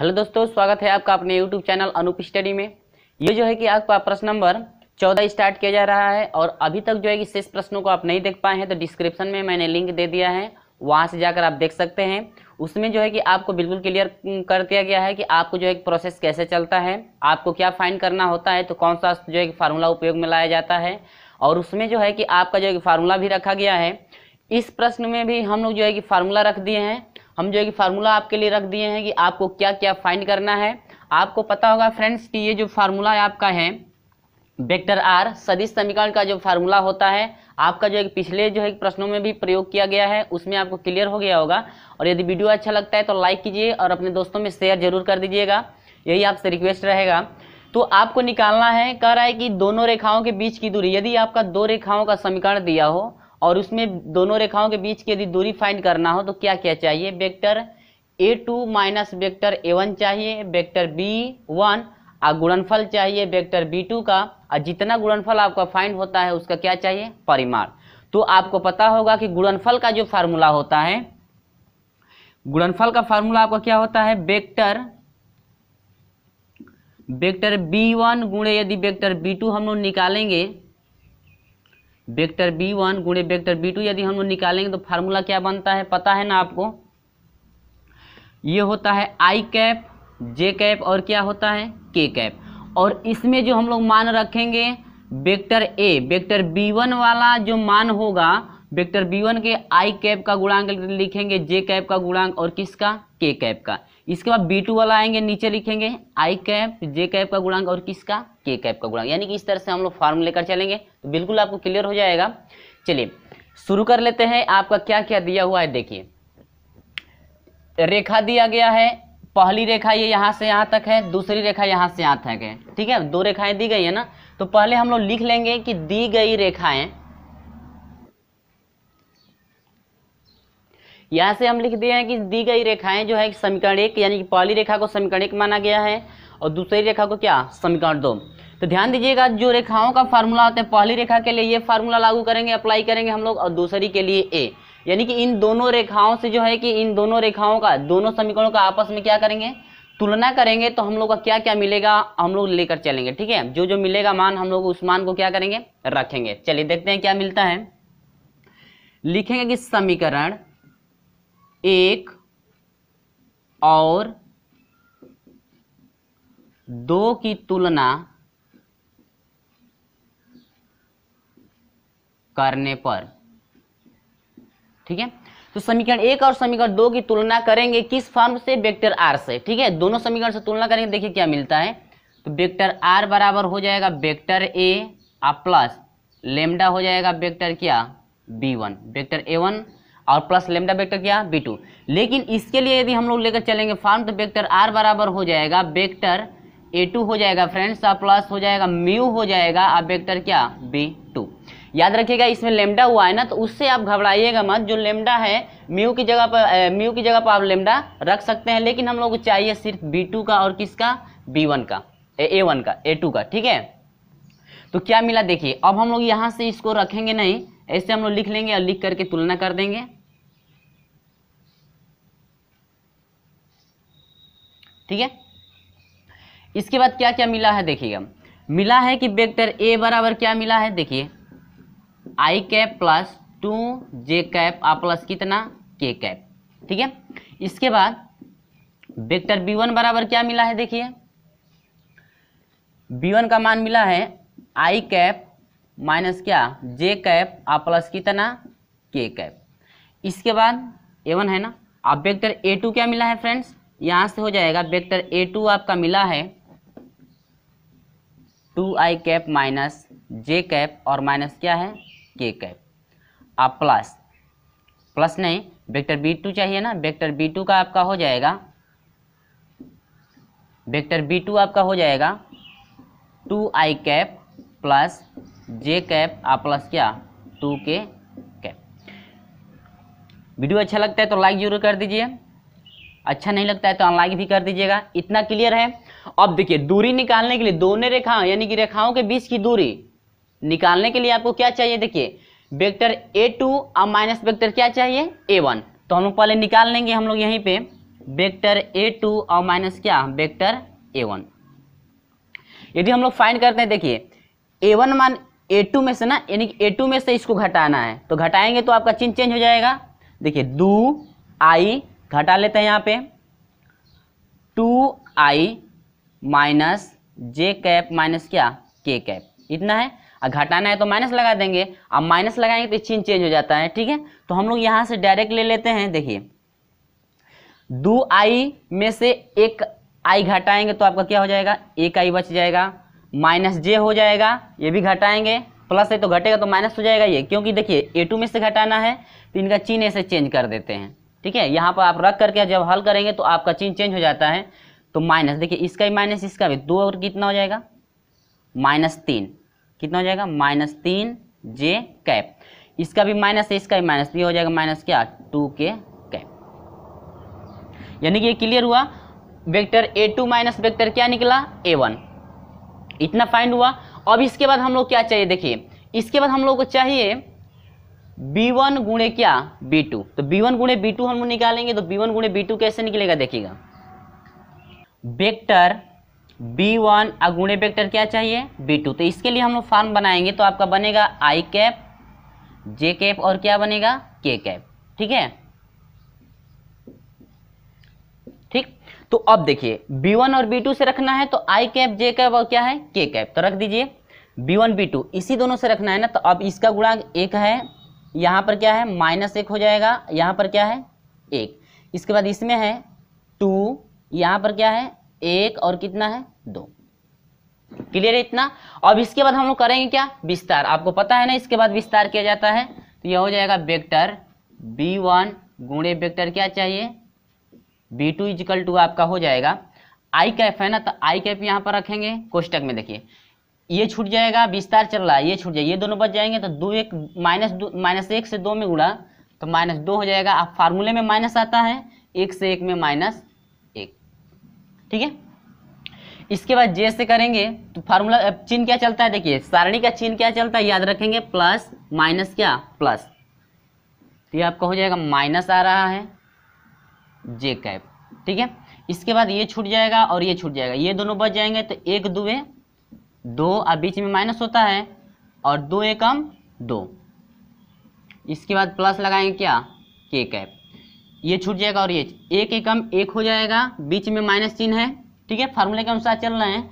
hello दोस्तों स्वागत है आपका अपने यूट्यूब चैनल अनूप स्टडी में ये जो है कि आपका प्रश्न नंबर चौदह स्टार्ट किया जा रहा है और अभी तक जो है कि शेष प्रश्नों को आप नहीं देख पाए हैं तो डिस्क्रिप्शन में मैंने लिंक दे दिया है वहाँ से जाकर आप देख सकते हैं उसमें जो है कि आपको बिल्कुल क्लियर कर दिया गया है कि आपको जो है प्रोसेस कैसे चलता है आपको क्या फाइन करना होता है तो कौन सा जो है फार्मूला उपयोग में लाया जाता है और उसमें जो है कि आपका जो है फार्मूला भी रखा गया है इस प्रश्न में भी हम लोग जो है कि फार्मूला रख दिए हैं हम जो है कि फार्मूला आपके लिए रख दिए हैं कि आपको क्या क्या फाइंड करना है आपको पता होगा फ्रेंड्स कि ये जो फार्मूला आपका है वेक्टर आर सदिश समीकरण का जो फार्मूला होता है आपका जो है पिछले जो है प्रश्नों में भी प्रयोग किया गया है उसमें आपको क्लियर हो गया होगा और यदि वीडियो अच्छा लगता है तो लाइक कीजिए और अपने दोस्तों में शेयर जरूर कर दीजिएगा यही आपसे रिक्वेस्ट रहेगा तो आपको निकालना है कह रहा है कि दोनों रेखाओं के बीच की दूरी यदि आपका दो रेखाओं का समीकरण दिया हो और उसमें दोनों रेखाओं के बीच की यदि दूरी फाइंड करना हो तो क्या क्या चाहिए vector A two minus vector A one चाहिए वेक्टर बी वन और गुणनफल चाहिए वेक्टर बी टू का और जितना गुणनफल आपका फाइंड होता है उसका क्या चाहिए परिमाण तो आपको पता होगा कि गुणनफल का जो फार्मूला होता है गुणनफल का फार्मूला आपका क्या होता है वेक्टर वेक्टर बी वन गुणे यदि वेक्टर बी टू हम लोग निकालेंगे वेक्टर बी वन गुणे वेक्टर बी टू यदि हम लोग निकालेंगे तो फार्मूला क्या बनता है पता है ना आपको ये होता है आई कैप जे कैप और क्या होता है के कैप और इसमें जो हम लोग मान रखेंगे vector A vector B one वाला जो मान होगा वेक्टर बी वन के आई कैप का गुणांक लिखेंगे जे कैप का गुणांक और किसका के कैप का इसके बाद बी टू वाला आएंगे नीचे लिखेंगे आई कैप जे कैप का गुणांक और किसका के कैप का गुणांक यानी कि इस तरह से हम लोग फॉर्म लेकर चलेंगे तो बिल्कुल आपको क्लियर हो जाएगा चलिए शुरू कर लेते हैं आपका क्या क्या दिया हुआ है देखिए रेखा दिया गया है पहली रेखा ये यहाँ से यहाँ तक है दूसरी रेखा यहाँ से यहाँ तक है ठीक है दो रेखाएं दी गई है ना तो पहले हम लोग लिख लेंगे कि दी गई रेखाएं यहाँ से हम लिख दिए हैं कि दी गई रेखाएं जो है समीकरण एक यानी कि पहली रेखा को समीकरण एक माना गया है और दूसरी रेखा को क्या समीकरण दो तो ध्यान दीजिएगा जो रेखाओं का फार्मूला होता है पहली रेखा के लिए ये फार्मूला लागू करेंगे अप्लाई करेंगे हम लोग और दूसरी के लिए ए यानी कि इन दोनों रेखाओं से जो है कि इन दोनों रेखाओं का दोनों समीकरणों का आपस में क्या करेंगे तुलना करेंगे तो हम लोग का क्या क्या मिलेगा हम लोग लेकर चलेंगे ठीक है जो जो मिलेगा मान हम लोग उस मान को क्या करेंगे रखेंगे चलिए देखते हैं क्या मिलता है लिखेंगे कि समीकरण एक और दो की तुलना करने पर ठीक है तो समीकरण एक और समीकरण दो की तुलना करेंगे किस फॉर्म से वेक्टर आर से ठीक है दोनों समीकरण से तुलना करेंगे देखिए क्या मिलता है तो वेक्टर आर बराबर हो जाएगा वेक्टर ए आ प्लस लेमडा हो जाएगा वेक्टर क्या B one vector A one और प्लस लेमडा वेक्टर क्या बी टू लेकिन इसके लिए यदि हम लोग लेकर चलेंगे फॉर्म तो वेक्टर आर बराबर हो जाएगा वेक्टर ए टू हो जाएगा फ्रेंड्स और प्लस हो जाएगा म्यू हो जाएगा और वेक्टर क्या बी टू याद रखिएगा इसमें लेमडा हुआ है ना तो उससे आप घबराइएगा मत जो लेमडा है म्यू की जगह पर म्यू की जगह पर आप लेमडा रख सकते हैं लेकिन हम लोग को चाहिए सिर्फ बी टू का और किसका बी वन का ए वन का ए टू का ठीक है तो क्या मिला देखिए अब हम लोग यहाँ से इसको रखेंगे नहीं ऐसे हम लोग लिख लेंगे और लिख करके तुलना कर देंगे ठीक है इसके बाद क्या क्या मिला है देखिएगा मिला है कि वेक्टर ए बराबर क्या मिला है देखिए I cap plus two J cap आ प्लस कितना के कैप ठीक है इसके बाद वेक्टर बी वन बराबर क्या मिला है देखिए बी वन का मान मिला है आई कैप माइनस क्या जे कैप आ प्लस कितना के कैप इसके बाद ए वन है ना अब वेक्टर ए टू क्या मिला है फ्रेंड्स यहाँ से हो जाएगा वेक्टर ए टू आपका मिला है two I cap minus J cap और माइनस क्या है के कैप आप प्लस प्लस नहीं वेक्टर बी टू चाहिए ना वेक्टर बी टू का आपका हो जाएगा वेक्टर बी टू आपका हो जाएगा two I cap plus J cap आप प्लस क्या टू के कैप वीडियो अच्छा लगता है तो लाइक जरूर कर दीजिए अच्छा नहीं लगता है तो अनलाइक भी कर दीजिएगा इतना क्लियर है अब देखिए दूरी निकालने के लिए दोनों रेखाओं यानी कि रेखाओं के बीच की दूरी निकालने के लिए आपको क्या चाहिए देखिए वेक्टर ए टू और माइनस वेक्टर क्या चाहिए ए वन तो हम लोग पहले निकाल लेंगे हम लोग यहीं पे वेक्टर ए टू और माइनस क्या वेक्टर ए वन यदि हम लोग फाइंड करते हैं देखिए ए वन मान ए टू में से ना यानी कि ए टू में से इसको घटाना है तो घटाएंगे तो आपका चिन्ह चेंज हो जाएगा देखिए दू आई घटा लेते हैं यहाँ पे two I minus J cap minus क्या के कैप इतना है और घटाना है तो माइनस लगा देंगे अब माइनस लगाएंगे तो चिन्ह चेंज हो जाता है ठीक है तो हम लोग यहाँ से डायरेक्ट ले लेते हैं देखिए दो आई में से एक आई घटाएंगे तो आपका क्या हो जाएगा एक आई बच जाएगा माइनस जे हो जाएगा ये भी घटाएंगे प्लस है तो घटेगा तो माइनस हो जाएगा ये क्योंकि देखिए ए टू में से घटाना है तो इनका चिन्ह ऐसे चेंज कर देते हैं ठीक है यहाँ पर आप रख करके जब हल करेंगे तो आपका चिन्ह चेंज हो जाता है तो माइनस देखिए इसका भी माइनस इसका भी दो और कितना हो जाएगा माइनस तीन कितना हो जाएगा माइनस तीन जे कैप इसका भी माइनस है इसका भी माइनस ये हो जाएगा माइनस क्या टू के कैप यानी कि ये क्लियर हुआ vector A two minus vector क्या निकला ए वन इतना फाइंड हुआ अब इसके बाद हम लोग क्या चाहिए देखिए इसके बाद हम लोग को चाहिए बी वन गुणे क्या बी टू तो बी वन गुणे बी टू हम निकालेंगे तो बी वन गुणे बी टू कैसे निकलेगा देखिएगा वेक्टर बी वन गुणे वेक्टर क्या चाहिए बी टू तो इसके लिए हम लोग फॉर्म बनाएंगे तो आपका बनेगा आई कैप जे कैप और क्या बनेगा के कैप ठीक है ठीक तो अब देखिए बी वन और बी टू से रखना है तो आई कैप जे कैप और क्या है के कैप तो रख दीजिए बी वन बी टू इसी दोनों से रखना है ना तो अब इसका गुणांक एक है यहाँ पर क्या है माइनस एक हो जाएगा यहाँ पर क्या है एक इसके बाद इसमें है टू यहाँ पर क्या है एक और कितना है दो क्लियर है इतना अब इसके बाद हम लोग करेंगे क्या विस्तार आपको पता है ना इसके बाद विस्तार किया जाता है तो यह हो जाएगा वेक्टर बी वन गुणे वेक्टर क्या चाहिए बी टू इजिकल टू आपका हो जाएगा आई कैप है ना तो आई कैप यहाँ पर रखेंगे कोष्टक में देखिए ये छूट जाएगा विस्तार चल रहा है ये छूट जाएगा ये दोनों बच जाएंगे तो दो एक माइनस दो माइनस एक से दो में गुड़ा तो माइनस दो हो जाएगा आप फार्मूले में माइनस आता है एक से एक में माइनस एक ठीक है इसके बाद जे से करेंगे तो फार्मूला चिन्ह क्या चलता है देखिए सारणी का चिन्ह क्या चलता है याद रखेंगे प्लस माइनस क्या प्लस तो ये आपका हो जाएगा माइनस आ रहा है जे कैप ठीक है इसके बाद ये छूट जाएगा और ये छूट जाएगा ये दोनों बच जाएंगे तो एक दुए दो और बीच में माइनस होता है और दो एकम दो इसके बाद प्लस लगाएंगे क्या के कैप ये छूट जाएगा और ये एक एकम एक हो जाएगा बीच में माइनस चिन्ह है ठीक है फार्मूले के अनुसार चल रहे हैं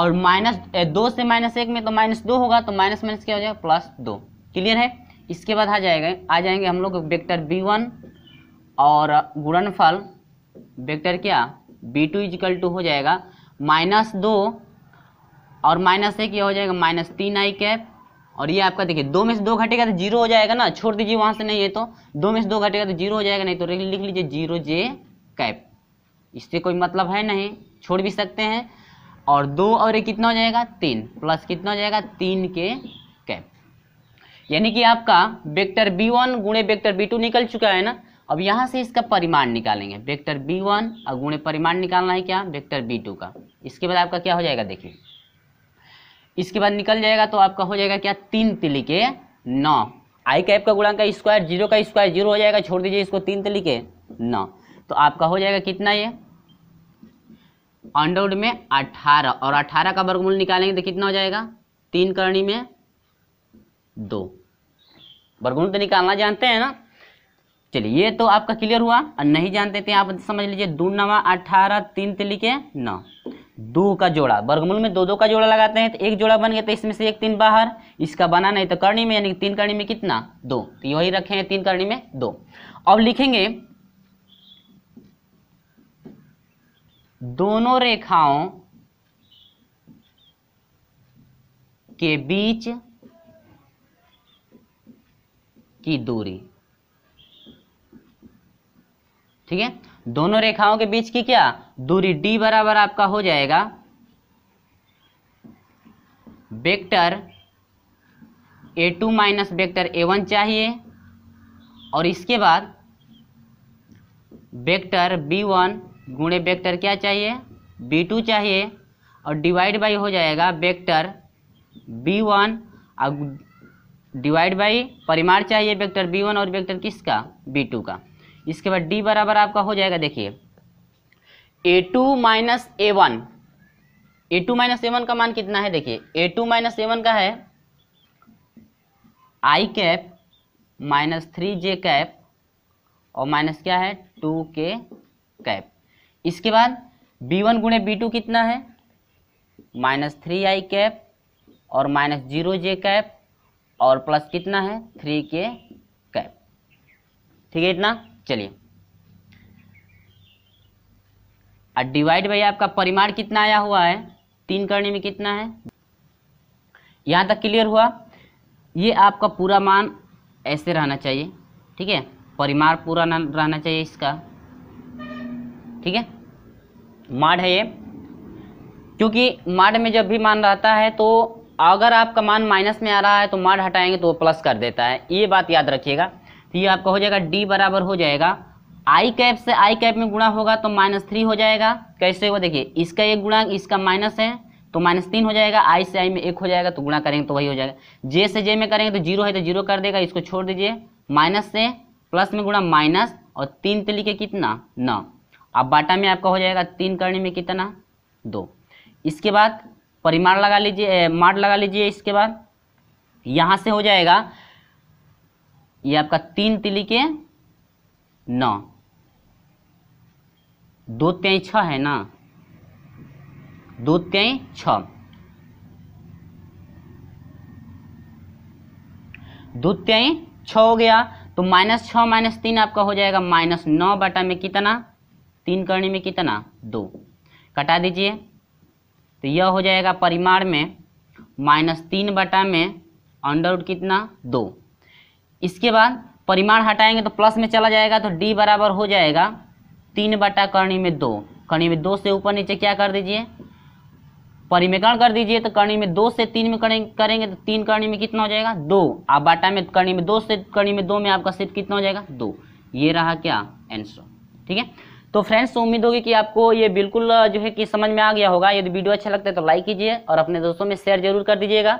और माइनस दो से माइनस एक में तो माइनस दो होगा तो माइनस माइनस क्या हो जाएगा प्लस दो क्लियर है इसके बाद आ जाएगा आ जाएंगे हम लोग वेक्टर बी वन और गुणनफल वेक्टर क्या बी टू इजिकल टू हो जाएगा माइनस दो और माइनस एक ये हो जाएगा माइनस तीन आई कैप और ये आपका देखिए दो में से दो घटेगा तो जीरो हो जाएगा ना छोड़ दीजिए वहां से नहीं है तो दो में से दो घटेगा तो जीरो हो जाएगा नहीं तो लिख लीजिए जीरो जे कैप इससे कोई मतलब है नहीं छोड़ भी सकते हैं और दो और एक कितना हो जाएगा तीन प्लस कितना हो जाएगा तीन के कैप यानी कि आपका वेक्टर बी वन गुणे वेक्टर बी टू निकल चुका है ना अब यहाँ से इसका परिमाण निकालेंगे वेक्टर बी वन और गुणे परिमाण निकालना है क्या वेक्टर बी टू का इसके बाद आपका क्या हो जाएगा देखिए इसके बाद निकल जाएगा तो आपका हो जाएगा क्या तीन तिलिके नौ आई कैप का गुणांक स्क्वायर जीरो का स्क्वायर जीरो हो जाएगा छोड़ दीजिए इसको तीन के नौ तो आपका हो जाएगा कितना ये अंडरवुड में अठारह और अठारह का वर्गमूल निकालेंगे तो कितना हो जाएगा तीन करणी में दो वर्गमूल तो निकालना जानते हैं ना चलिए ये तो आपका क्लियर हुआ और नहीं जानते थे तो आप समझ लीजिए दो नवा अठारह तीन तिली के नौ दो का जोड़ा वर्गमूल में दो दो का जोड़ा लगाते हैं तो एक जोड़ा बन गया तो इसमें से एक तीन बाहर इसका बना नहीं तो करणी में यानी तीन करणी में कितना दो तो यही रखे हैं तीन करणी में दो अब लिखेंगे दोनों रेखाओं के बीच की दूरी ठीक है दोनों रेखाओं के बीच की क्या दूरी डी बराबर आपका हो जाएगा vector A two minus vector A one चाहिए और इसके बाद वेक्टर बी वन गुणे वेक्टर क्या चाहिए बी टू चाहिए और डिवाइड बाई हो जाएगा वेक्टर बी वन और डिवाइड बाई परिमाण चाहिए वेक्टर बी वन और वेक्टर किसका बी टू का इसके बाद डी बराबर आपका हो जाएगा देखिए A two minus A one A two minus A one का मान कितना है देखिए A two minus A one का है I cap minus three J cap और माइनस क्या है टू के कैप इसके बाद बी वन गुणे बी टू कितना है माइनस थ्री आई कैप और माइनस जीरो जे कैप और प्लस कितना है थ्री के कैप ठीक है इतना चलिए और डिवाइड बाई आपका परिमाण कितना आया हुआ है तीन करने में कितना है यहाँ तक क्लियर हुआ ये आपका पूरा मान ऐसे रहना चाहिए ठीक है परिमाण पूरा ना रहना चाहिए इसका ठीक है माड है ये क्योंकि माड में जब भी मान रहता है तो अगर आपका मान माइनस में आ रहा है तो माड हटाएंगे तो वो प्लस कर देता है ये बात याद रखिएगा तो ये आपका हो जाएगा डी बराबर हो जाएगा आई कैप से आई कैप में गुणा होगा तो माइनस थ्री हो जाएगा कैसे होगा देखिए इसका एक गुणा इसका माइनस है तो माइनस तीन हो जाएगा आई से आई में एक हो जाएगा तो गुणा करेंगे तो वही हो जाएगा जे से जे में करेंगे तो जीरो है तो जीरो कर देगा इसको छोड़ दीजिए माइनस से प्लस में गुणा माइनस और तीन तरीके कितना नौ अब बाटा में आपका हो जाएगा तीन करने में कितना दो इसके बाद परिमाण लगा लीजिए मार्ट लगा लीजिए इसके बाद यहाँ से हो जाएगा ये आपका तीन तिली के नौ दो त्याई छ है ना दो त्याई छ दो त्याई छ हो गया तो माइनस छ माइनस तीन आपका हो जाएगा माइनस नौ बटा में कितना तीन करने में कितना दो कटा दीजिए तो यह हो जाएगा परिमाण में माइनस तीन बटा में अंडरवुड कितना दो इसके बाद परिमाण हटाएंगे तो प्लस में चला जाएगा तो डी बराबर हो जाएगा तीन बटा कर्णी में दो कर्णी में दो से ऊपर नीचे क्या कर दीजिए परिमेकरण कर दीजिए तो कर्णी में दो से तीन में करेंगे तो तीन कर्णी में कितना हो जाएगा दो आप बाटा में कर्णी में दो से कर्णी में दो में आपका सिर्फ कितना हो जाएगा दो ये रहा क्या आंसर ठीक है तो फ्रेंड्स उम्मीद होगी कि आपको ये बिल्कुल जो है कि समझ में आ गया होगा यदि वीडियो अच्छा लगता है तो लाइक कीजिए और अपने दोस्तों में शेयर जरूर कर दीजिएगा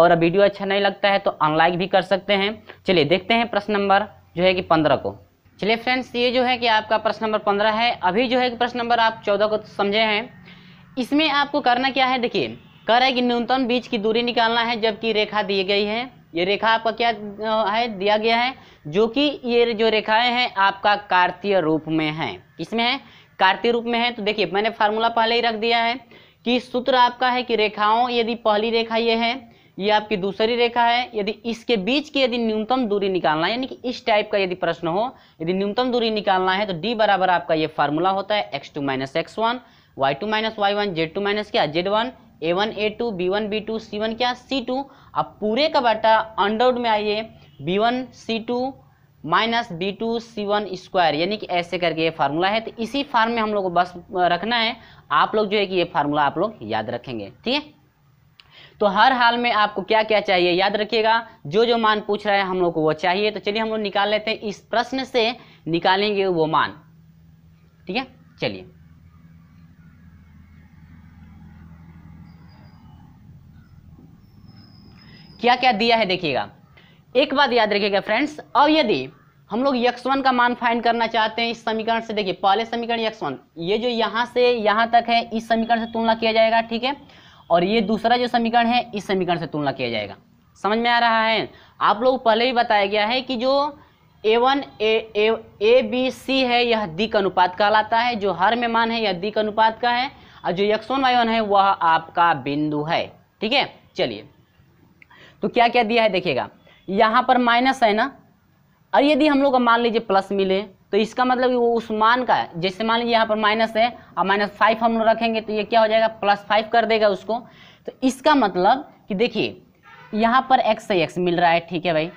और वीडियो अच्छा नहीं लगता है तो अनलाइक भी कर सकते हैं चलिए देखते हैं प्रश्न नंबर जो है कि पंद्रह को चलिए फ्रेंड्स ये जो है कि आपका प्रश्न नंबर पंद्रह है अभी जो है कि प्रश्न नंबर आप चौदह को समझे हैं इसमें आपको करना क्या है देखिए कह रहा है कि न्यूनतम बीच की दूरी निकालना है जबकि रेखा दी गई है ये रेखा आपका क्या है दिया गया है जो कि ये जो रेखाएं हैं आपका कार्तीय रूप में है इसमें है कार्तीय रूप में है तो देखिए मैंने फार्मूला पहले ही रख दिया है कि सूत्र आपका है कि रेखाओं यदि पहली रेखा ये है ये आपकी दूसरी रेखा है यदि इसके बीच की यदि न्यूनतम दूरी निकालना है यानी कि इस टाइप का यदि प्रश्न हो यदि न्यूनतम दूरी निकालना है तो डी बराबर आपका ये फार्मूला होता है X two minus X one Y two minus Y one Z two minus क्या Z one A one A two B one B two C one क्या सी टू अब पूरे का बाटा अंडरवुड में आइए B one C two minus B two C one square यानी कि ऐसे करके ये फार्मूला है तो इसी फार्म में हम लोग को बस रखना है आप लोग जो है कि ये फार्मूला आप लोग याद रखेंगे ठीक है तो हर हाल में आपको क्या क्या चाहिए याद रखिएगा जो जो मान पूछ रहा है हम लोग को वो चाहिए तो चलिए हम लोग निकाल लेते हैं इस प्रश्न से निकालेंगे वो मान ठीक है चलिए क्या क्या दिया है देखिएगा एक बात याद रखिएगा फ्रेंड्स अब यदि हम लोग यक्सवन का मान फाइंड करना चाहते हैं इस समीकरण से देखिए पहले समीकरण यक्सवन ये जो यहां से यहां तक है इस समीकरण से तुलना किया जाएगा ठीक है और ये दूसरा जो समीकरण है इस समीकरण से तुलना किया जाएगा समझ में आ रहा है आप लोग पहले ही बताया गया है कि जो ए one A A B C है यह दी का अनुपात कहलाता है जो हर में मान है यह दी का अनुपात का है और जो यक्सोन वन है वह आपका बिंदु है ठीक है चलिए तो क्या क्या दिया है देखिएगा यहाँ पर माइनस है ना और यदि हम लोग मान लीजिए प्लस मिले तो इसका मतलब वो उस मान का है जैसे मान लीजिए यहाँ पर माइनस है और माइनस फाइव हम लोग रखेंगे तो ये क्या हो जाएगा प्लस फाइव कर देगा उसको तो इसका मतलब कि देखिए यहाँ पर एक्स से एक्स मिल रहा है ठीक है भाई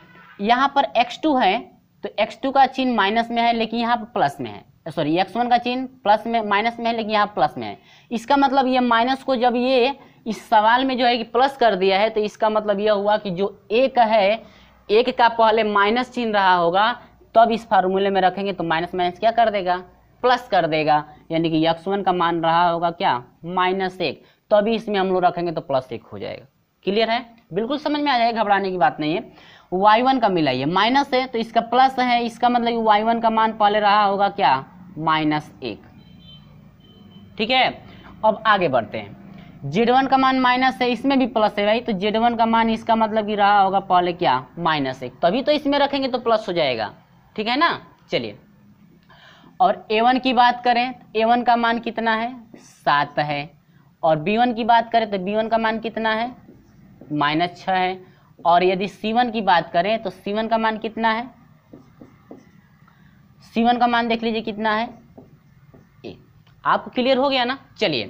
यहाँ पर एक्स टू है तो एक्स टू का चिन्ह माइनस में है लेकिन यहाँ पर प्लस में है सॉरी एक्स वन का चिन्ह प्लस में माइनस में है लेकिन यहाँ प्लस में है इसका मतलब ये माइनस को जब ये इस सवाल में जो है कि प्लस कर दिया है तो इसका मतलब यह हुआ कि जो एक है एक का पहले माइनस चिन्ह रहा होगा तो अब इस फार्मूले में रखेंगे तो माइनस माइनस क्या कर देगा प्लस कर देगा यानी कि यक्स वन का मान रहा होगा क्या माइनस एक तो अभी इसमें हम लोग रखेंगे तो प्लस एक हो जाएगा क्लियर है बिल्कुल समझ में आ जाएगा घबराने की बात नहीं है वाई वन का मिलाइए माइनस है तो इसका प्लस है इसका मतलब वाई वन का मान पहले रहा होगा क्या माइनस एक ठीक है अब आगे बढ़ते हैं जेड वन का मान माइनस है इसमें भी प्लस है भाई तो जेड वन का मान इसका मतलब कि रहा होगा पहले क्या माइनस एक तभी तो इसमें रखेंगे तो प्लस हो जाएगा ठीक है ना चलिए और A1 की बात करें तो A1 का मान कितना है सात है और B1 की बात करें तो B1 का मान कितना है माइनस छः है और यदि C1 की बात करें तो C1 का मान कितना है C1 का मान देख लीजिए कितना है ए आपको क्लियर हो गया ना चलिए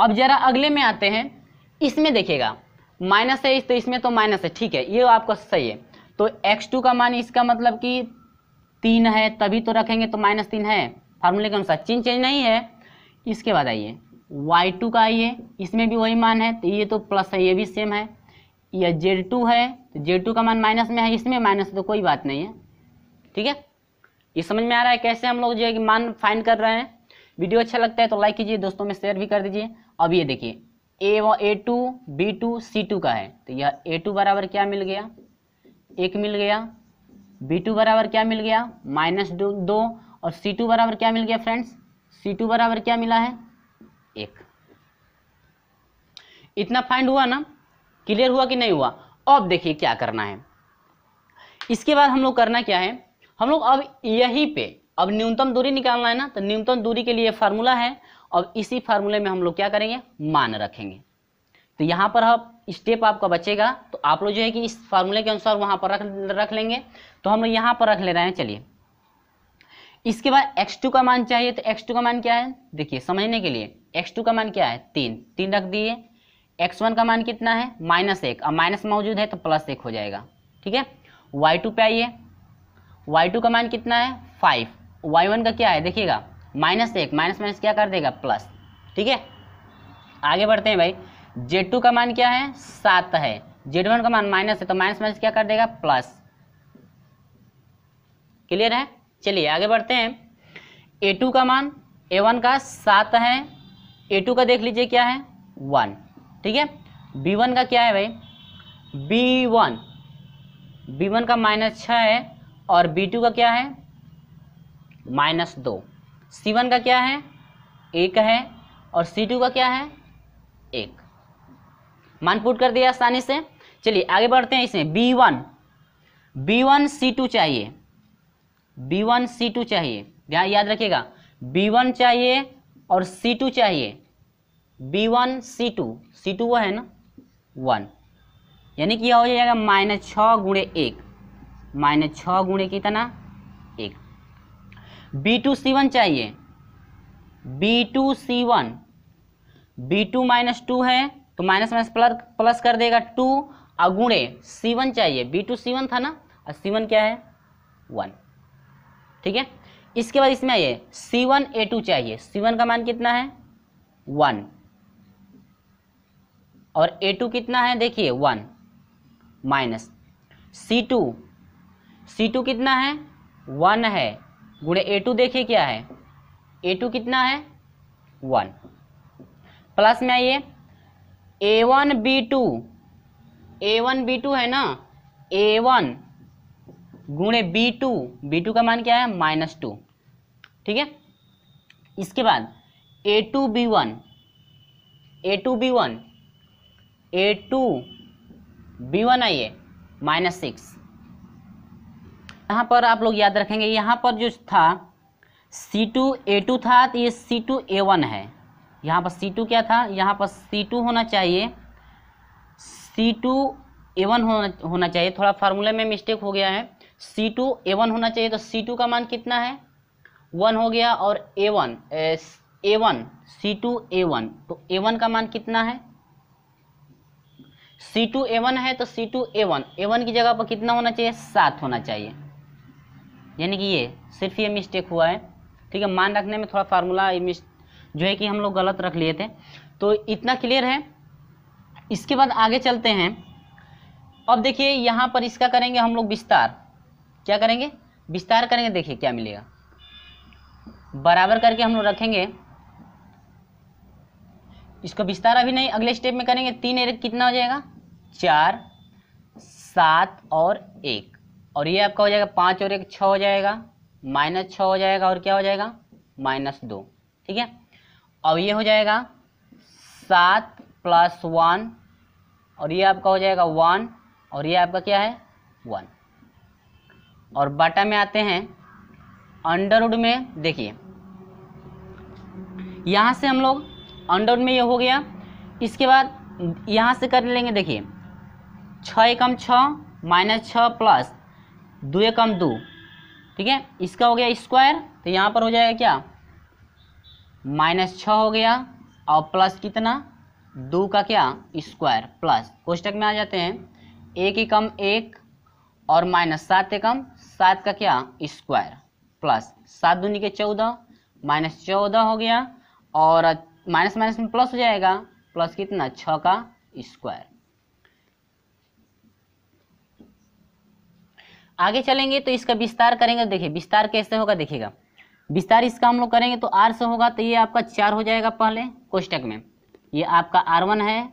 अब जरा अगले में आते हैं इसमें देखिएगा माइनस है इस तो इसमें तो माइनस है ठीक है ये आपका सही है तो x2 का मान इसका मतलब कि तीन है तभी तो रखेंगे तो माइनस तीन है फार्मूले के अनुसार चिन्ह चेंज नहीं है इसके बाद आइए y2 का आइए इसमें भी वही मान है तो ये तो प्लस है ये भी सेम है या जेड टू है तो जेड टू का मान माइनस में है इसमें माइनस तो कोई बात नहीं है ठीक है ये समझ में आ रहा है कैसे हम लोग जो है कि मान फाइंड कर रहे हैं वीडियो अच्छा लगता है तो लाइक कीजिए दोस्तों में शेयर भी कर दीजिए अब ये देखिए ए व A two B two C two का है तो यह ए टू बराबर क्या मिल गया एक मिल गया B2 बराबर क्या मिल गया माइनस दो दो और C2 बराबर क्या मिल गया फ्रेंड्स C2 बराबर क्या मिला है एक इतना फाइंड हुआ ना क्लियर हुआ कि नहीं हुआ अब देखिए क्या करना है इसके बाद हम लोग करना क्या है हम लोग अब यही पे अब न्यूनतम दूरी निकालना है ना तो न्यूनतम दूरी के लिए फार्मूला है और इसी फार्मूले में हम लोग क्या करेंगे मान रखेंगे तो यहाँ पर आप स्टेप आपका बचेगा तो आप लोग जो है कि इस फार्मूले के अनुसार वहाँ पर रख रख लेंगे तो हम लोग यहाँ पर रख ले रहे हैं चलिए इसके बाद x2 का मान चाहिए तो x2 का मान क्या है देखिए समझने के लिए x2 का मान क्या है तीन तीन रख दिए x1 का मान कितना है माइनस एक अब माइनस मौजूद है तो प्लस एक हो जाएगा ठीक है y2 पे आइए y2 का मान कितना है फाइव y1 का क्या है देखिएगा माइनस एक माइनस माइनस क्या कर देगा प्लस ठीक है आगे बढ़ते हैं भाई जेड टू का मान क्या है सात है जेड वन का मान माइनस है तो माइनस माइनस क्या कर देगा प्लस क्लियर है चलिए आगे बढ़ते हैं ए टू का मान ए वन का सात है ए टू का देख लीजिए क्या है वन ठीक है बी वन का क्या है भाई बी वन बी वन का माइनस छः है और बी टू का क्या है माइनस दो सी वन का क्या है एक है और सी टू का क्या है एक मान पुट कर दिया आसानी से चलिए आगे बढ़ते हैं इसमें B one B one C two चाहिए बी वन सी टू चाहिए ध्यान याद रखिएगा बी वन चाहिए और सी टू चाहिए B one C two C two वो है ना वन यानी कि यह हो जाएगा माइनस छः गुणे एक माइनस छः गुणे कितना एक बी टू सी वन चाहिए B two C one B two minus two है तो माइनस माइनस प्लस प्लस कर देगा टू अगुणे सीवन चाहिए बी टू सीवन था ना और सीवन क्या है वन ठीक है इसके बाद इसमें आइए सी वन ए टू चाहिए सी वन का मान कितना है वन और ए टू कितना है देखिए one minus C two C two कितना है वन है गुणे ए टू देखिए क्या है ए टू कितना है वन प्लस में आइए A one B two A one B two है ना ए वन गुणे बी टू बी टू का मान क्या है माइनस टू ठीक है इसके बाद A two B one A two B one A two B one आइए माइनस सिक्स यहाँ पर आप लोग याद रखेंगे यहाँ पर जो था सी टू ए टू था तो ये सी टू ए वन है यहाँ पर सी टू क्या था यहाँ पर सी टू होना चाहिए सी टू होना होना चाहिए थोड़ा फार्मूला में मिस्टेक हो गया है सी टू होना चाहिए तो सी टू का मान कितना है वन हो गया और A one A one C two A one तो A1 का मान कितना है सी टू है तो सी टू A1 की जगह पर कितना होना चाहिए सात होना चाहिए यानी कि ये सिर्फ ये मिस्टेक हुआ है ठीक है मान रखने में थोड़ा फार्मूला जो है कि हम लोग गलत रख लिए थे तो इतना क्लियर है इसके बाद आगे चलते हैं अब देखिए यहाँ पर इसका करेंगे हम लोग विस्तार क्या करेंगे विस्तार करेंगे देखिए क्या मिलेगा बराबर करके हम लोग रखेंगे इसको विस्तार अभी नहीं अगले स्टेप में करेंगे तीन एक कितना हो जाएगा चार सात और एक और ये आपका हो जाएगा पाँच और एक छः हो जाएगा माइनस छः हो जाएगा और क्या हो जाएगा माइनस दो ठीक है अब ये हो जाएगा सात प्लस वन और ये आपका हो जाएगा वन और ये आपका क्या है वन और बाटा में आते हैं अंडरवुड में देखिए यहाँ से हम लोग अंडरवुड में ये हो गया इसके बाद यहाँ से कर लेंगे देखिए छः एकम छः माइनस छः प्लस दो एकम दो ठीक है इसका हो गया स्क्वायर तो यहाँ पर हो जाएगा क्या माइनस छः हो गया और प्लस कितना दो का क्या स्क्वायर प्लस कोष्टक में आ जाते हैं एक कम एक और माइनस सात एकम सात का क्या स्क्वायर प्लस सात दूनी के चौदह माइनस चौदह हो गया और माइनस माइनस में प्लस हो जाएगा प्लस कितना छ का स्क्वायर आगे चलेंगे तो इसका विस्तार करेंगे देखिए विस्तार कैसे होगा देखिएगा विस्तार इसका हम लोग करेंगे तो आर से होगा तो ये आपका चार हो जाएगा पहले कोष्टक में ये आपका आर वन है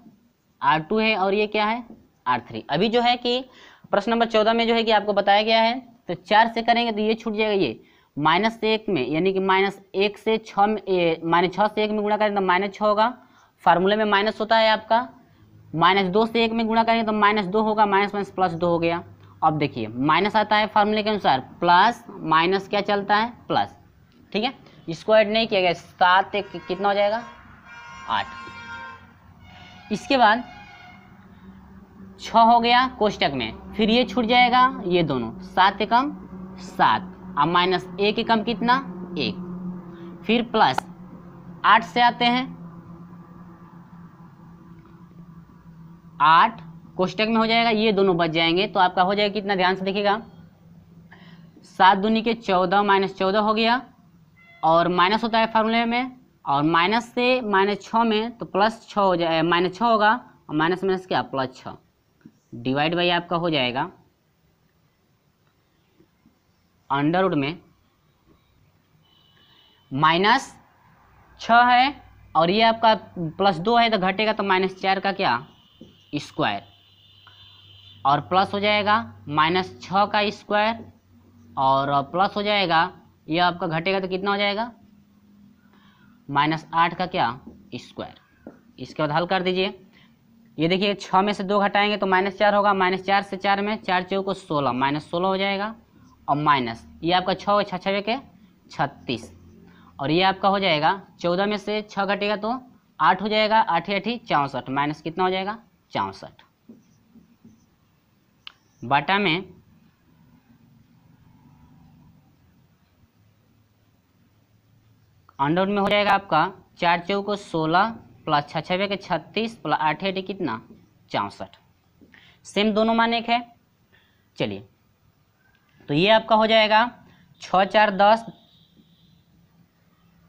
आर टू है और ये क्या है आर थ्री अभी जो है कि प्रश्न नंबर चौदह में जो है कि आपको बताया गया है तो चार से करेंगे तो ये छूट जाएगा ये माइनस एक में यानी कि माइनस एक से छ में माइनस छः से एक में गुणा करें तो माइनस छः होगा फार्मूले में माइनस होता है आपका माइनस दो से एक में गुणा करेंगे तो माइनस दो होगा माइनस माइनस प्लस दो हो गया अब देखिए माइनस आता है फार्मूले के अनुसार प्लस माइनस क्या चलता है प्लस ठीक है इसको ऐड नहीं किया गया सात एक कितना हो जाएगा आठ इसके बाद छ हो गया कोष्टक में फिर ये छूट जाएगा ये दोनों सात एकम सात अब माइनस एक एकम कितना एक फिर प्लस आठ से आते हैं आठ कोष्टक में हो जाएगा ये दोनों बच जाएंगे तो आपका हो जाएगा कितना ध्यान से देखिएगा सात दूनी के चौदह माइनस चौदह हो गया और माइनस होता है फार्मूले में और माइनस से माइनस छः में तो प्लस छः हो जाए माइनस छः होगा और माइनस माइनस क्या प्लस छः डिवाइड बाई आपका हो जाएगा अंडर रूट में माइनस छः है और ये आपका प्लस दो है तो घटेगा तो माइनस चार का क्या स्क्वायर और प्लस हो जाएगा माइनस छः का स्क्वायर और प्लस हो जाएगा ये आपका घटेगा तो कितना हो जाएगा माइनस आठ का क्या स्क्वायर इसके बाद हल कर दीजिए ये देखिए छः में से दो घटाएंगे तो माइनस चार होगा माइनस चार से चार में चार चौ को सोलह माइनस सोलह हो जाएगा और माइनस ये आपका छः छः छः के छत्तीस और ये आपका हो जाएगा चौदह में से छः घटेगा तो आठ हो जाएगा आठ आठी चौंसठ माइनस कितना हो जाएगा चौंसठ बाटा में अंडर में हो जाएगा आपका चार चौ को सोलह प्लस छः छः के छत्तीस प्लस आठ आठ कितना चौंसठ सेम दोनों मान एक है चलिए तो ये आपका हो जाएगा छः चार दस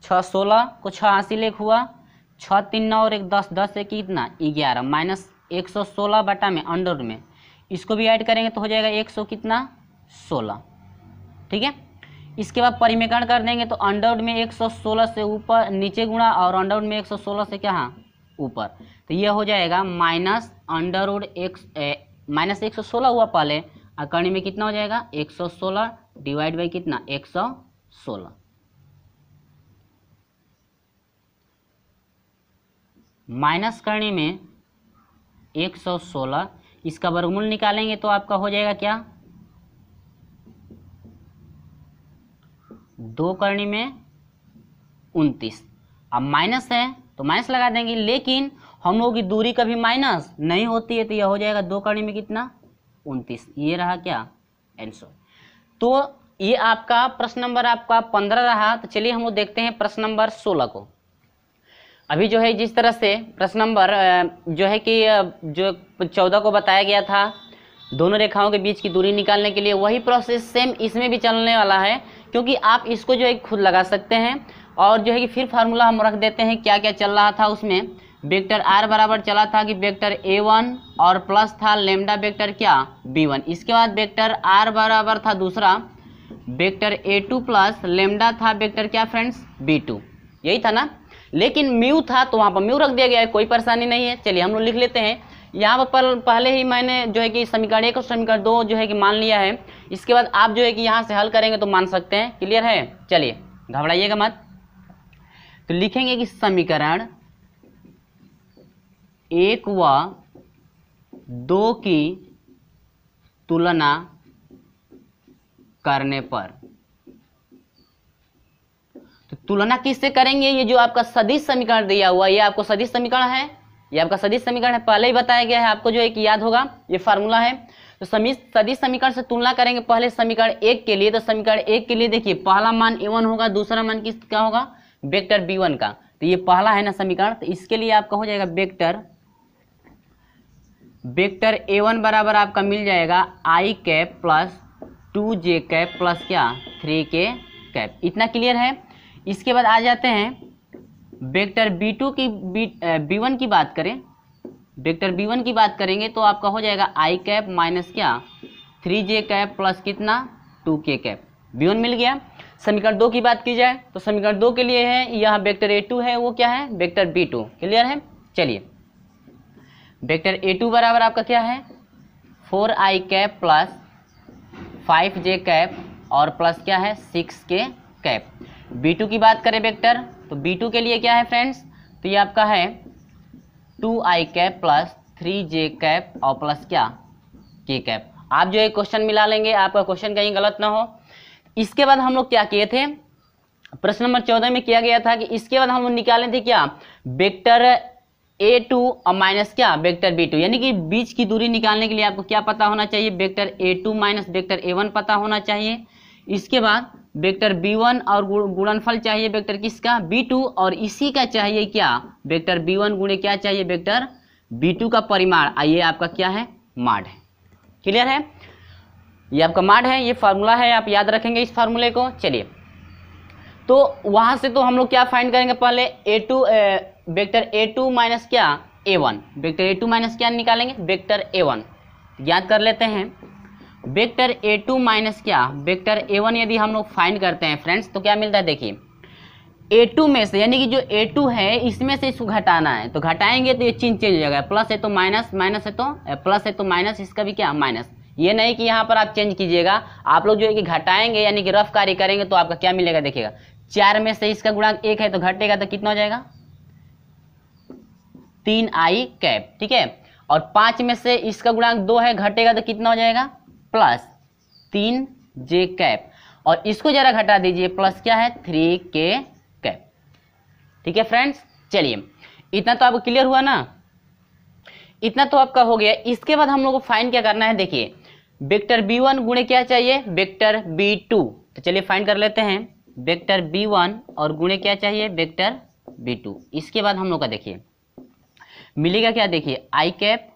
छः सोलह को छः अस्सी लेख हुआ छः तीन नौ और एक दस दस एक कितना ग्यारह माइनस एक सौ सोलह बटा में अंडर में इसको भी ऐड करेंगे तो हो जाएगा एक सौ कितना सोलह ठीक है इसके बाद परिमेकरण कर देंगे तो अंडरवुड में 116 से ऊपर नीचे गुणा और अंडरवुड में 116 से क्या हाँ ऊपर तो ये हो जाएगा माइनस अंडरवुड एक माइनस एक हुआ पहले और कर्णी में कितना हो जाएगा 116 डिवाइड बाई कितना एक सौ सोलह माइनस कर्णी में 116 इसका वर्गमूल निकालेंगे तो आपका हो जाएगा क्या दो करणी में उनतीस अब माइनस है तो माइनस लगा देंगे लेकिन हम लोगों की दूरी कभी माइनस नहीं होती है तो यह हो जाएगा दो करणी में कितना उनतीस ये रहा क्या आंसर तो ये आपका प्रश्न नंबर आपका पंद्रह रहा तो चलिए हम लोग देखते हैं प्रश्न नंबर सोलह को अभी जो है जिस तरह से प्रश्न नंबर जो है कि जो चौदह को बताया गया था दोनों रेखाओं के बीच की दूरी निकालने के लिए वही प्रोसेस सेम इसमें भी चलने वाला है क्योंकि आप इसको जो है खुद लगा सकते हैं और जो है कि फिर फार्मूला हम रख देते हैं क्या क्या चल रहा था उसमें वेक्टर आर बराबर चला था कि वेक्टर ए वन और प्लस था लेमडा वेक्टर क्या बी वन इसके बाद वेक्टर आर बराबर था दूसरा vector A two plus lambda था वेक्टर क्या फ्रेंड्स बी टू यही था ना लेकिन म्यू था तो वहाँ पर म्यू रख दिया गया है कोई परेशानी नहीं है चलिए हम लोग लिख लेते हैं यहाँ पर पहले ही मैंने जो है कि समीकरण एक और समीकरण दो जो है कि मान लिया है इसके बाद आप जो है कि यहाँ से हल करेंगे तो मान सकते हैं क्लियर है चलिए घबराइएगा मत तो लिखेंगे कि समीकरण एक व दो की तुलना करने पर तो तुलना किससे करेंगे ये जो आपका सदिश समीकरण दिया हुआ ये आपको सदिश समीकरण है ये आपका सदिश समीकरण है पहले ही बताया गया है आपको जो एक याद होगा ये फार्मूला है तो सदिश समीकरण से तुलना करेंगे पहले समीकरण एक के लिए तो समीकरण एक के लिए देखिए पहला मान ए होगा दूसरा मान किसका होगा वेक्टर बी का तो ये पहला है ना समीकरण तो इसके लिए आपका हो जाएगा वेक्टर वेक्टर ए वन बराबर आपका मिल जाएगा I cap plus two J cap plus क्या थ्री के कैप इतना क्लियर है इसके बाद आ जाते हैं वेक्टर बी टू की बी वन की बात करें वेक्टर बी वन की बात करेंगे तो आपका हो जाएगा आई कैप माइनस क्या थ्री जे कैप प्लस कितना two K cap B one मिल गया समीकरण दो की बात की जाए तो समीकरण दो के लिए है यह वेक्टर ए टू है वो क्या है वेक्टर बी टू क्लियर है चलिए वेक्टर ए टू बराबर आपका क्या है four I cap plus five J cap और प्लस क्या है सिक्स के कैप बी टू की बात करें वेक्टर तो बी टू के लिए क्या है फ्रेंड्स तो ये आपका है two I cap plus three J cap और प्लस क्या के कैप आप जो एक क्वेश्चन मिला लेंगे आपका क्वेश्चन कहीं गलत ना हो इसके बाद हम लोग क्या किए थे प्रश्न नंबर चौदह में किया गया था कि इसके बाद हम लोग निकाले थे क्या वेक्टर ए टू और माइनस क्या वेक्टर बी टू यानी कि बीच की दूरी निकालने के लिए आपको क्या पता होना चाहिए vector A two minus vector A one पता होना चाहिए इसके बाद वेक्टर b1 और गुणनफल चाहिए वेक्टर किसका b2 और इसी का चाहिए क्या वेक्टर b1 गुणे क्या चाहिए वेक्टर b2 का परिमाण आइए आपका क्या है माड है क्लियर है ये आपका माड है ये फार्मूला है आप याद रखेंगे इस फार्मूले को चलिए तो वहां से तो हम लोग क्या फाइंड करेंगे पहले A two vector A two minus क्या A one vector A two minus क्या निकालेंगे वेक्टर ए वन याद कर लेते हैं वेक्टर ए टू माइनस क्या वेक्टर ए वन यदि हम लोग फाइन करते हैं फ्रेंड्स तो क्या मिलता है देखिए ए टू में से यानी कि जो ए टू है इसमें से इसको घटाना है तो घटाएंगे तो ये चिन्ह चेंज हो जाएगा प्लस है तो माइनस माइनस है तो प्लस है तो माइनस इसका भी क्या माइनस ये नहीं कि यहाँ पर आप चेंज कीजिएगा आप लोग जो है कि घटाएंगे यानी कि रफ कार्य करेंगे तो आपका क्या मिलेगा देखिएगा चार में से इसका गुणांक एक है तो घटेगा तो कितना हो जाएगा तीन आई कैप ठीक है और पांच में से इसका गुणांक दो है घटेगा तो कितना हो जाएगा प्लस तीन जे कैप और इसको जरा घटा दीजिए प्लस क्या है थ्री के कैप ठीक है फ्रेंड्स चलिए इतना तो आपको क्लियर हुआ ना इतना तो आपका हो गया इसके बाद हम लोग को फाइन क्या करना है देखिए वेक्टर बी वन गुणे क्या चाहिए वेक्टर बी टू तो चलिए फाइन कर लेते हैं वेक्टर बी वन और गुणे क्या चाहिए वेक्टर बी टू इसके बाद हम लोग का देखिए मिलेगा क्या देखिए आई कैप